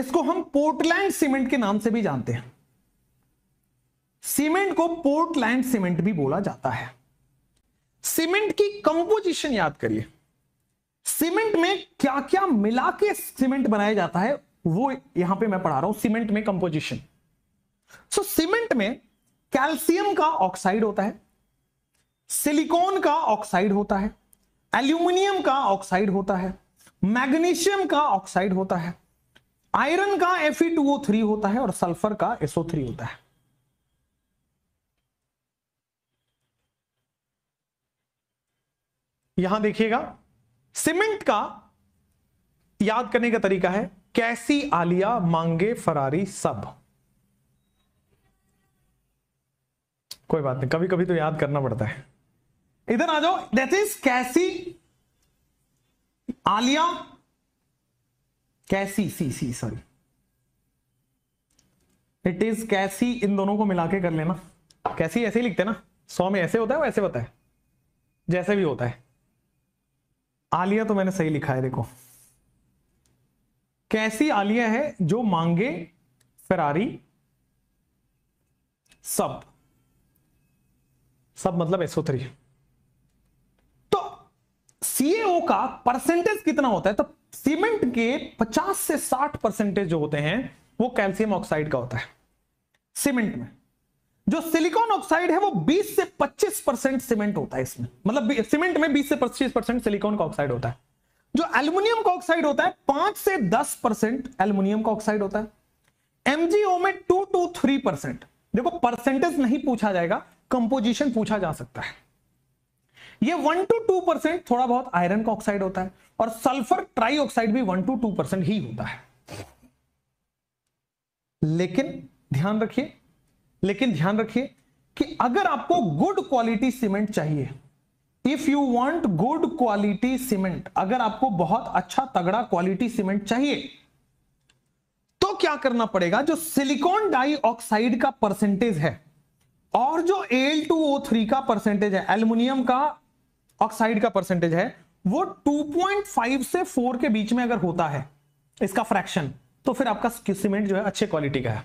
इसको हम Portland cement के नाम से भी जानते हैं सीमेंट को पोर्टलैंड सीमेंट भी बोला जाता है सीमेंट की कंपोजिशन याद करिए सीमेंट में क्या क्या मिला के सीमेंट बनाया जाता है वो यहां पे मैं पढ़ा रहा हूं सीमेंट में कंपोजिशन सो सीमेंट में कैल्शियम का ऑक्साइड होता है सिलिकॉन का ऑक्साइड होता है एल्यूमिनियम का ऑक्साइड होता है मैग्नीशियम का ऑक्साइड होता है आयरन का Fe2O3 होता है और सल्फर का SO3 होता है यहां देखिएगा सीमेंट का याद करने का तरीका है कैसी आलिया मांगे फरारी सब कोई बात नहीं कभी कभी तो याद करना पड़ता है इधर आ जाओ दैट इज कैसी आलिया कैसी C C sorry it is कैसी इन दोनों को मिला के कर लेना कैसी ऐसे ही लिखते ना सौ में ऐसे होता है वैसे होता है जैसे भी होता है आलिया तो मैंने सही लिखा है देखो कैसी आलिया है जो मांगे फरारी सब सब मतलब एसओ थ्री तो सीएओ का परसेंटेज कितना होता है तो सीमेंट के 50 से 60 परसेंटेज जो होते हैं वो कैल्शियम ऑक्साइड का होता है सीमेंट में जो सिलिकॉन ऑक्साइड है वो 20 से 25 परसेंट सीमेंट होता है इसमें मतलब सीमेंट में 20 से 25 परसेंट सिलिकॉन का ऑक्साइड होता है जो एल्यूमिनियम का ऑक्साइड होता है 5 से 10 परसेंट एल्यूमिनियम का ऑक्साइड होता है एमजीओ में टू टू थ्री परसेंट देखो परसेंटेज नहीं पूछा जाएगा कंपोजिशन पूछा जा सकता है ये वन टू टू परसेंट थोड़ा बहुत आयरन का ऑक्साइड होता है और सल्फर ट्राईऑक्साइड भी वन टू टू परसेंट ही होता है लेकिन ध्यान रखिए लेकिन ध्यान रखिए कि अगर आपको गुड क्वालिटी सीमेंट चाहिए if you want good quality cement अगर आपको बहुत अच्छा तगड़ा क्वालिटी सीमेंट चाहिए तो क्या करना पड़ेगा जो सिलिकॉन डाइऑक्साइड का परसेंटेज है और जो Al2O3 का परसेंटेज है एल्यूमिनियम का ऑक्साइड का परसेंटेज है वो 2.5 से 4 के बीच में अगर होता है इसका फ्रैक्शन तो फिर आपका सीमेंट जो है अच्छे क्वालिटी का है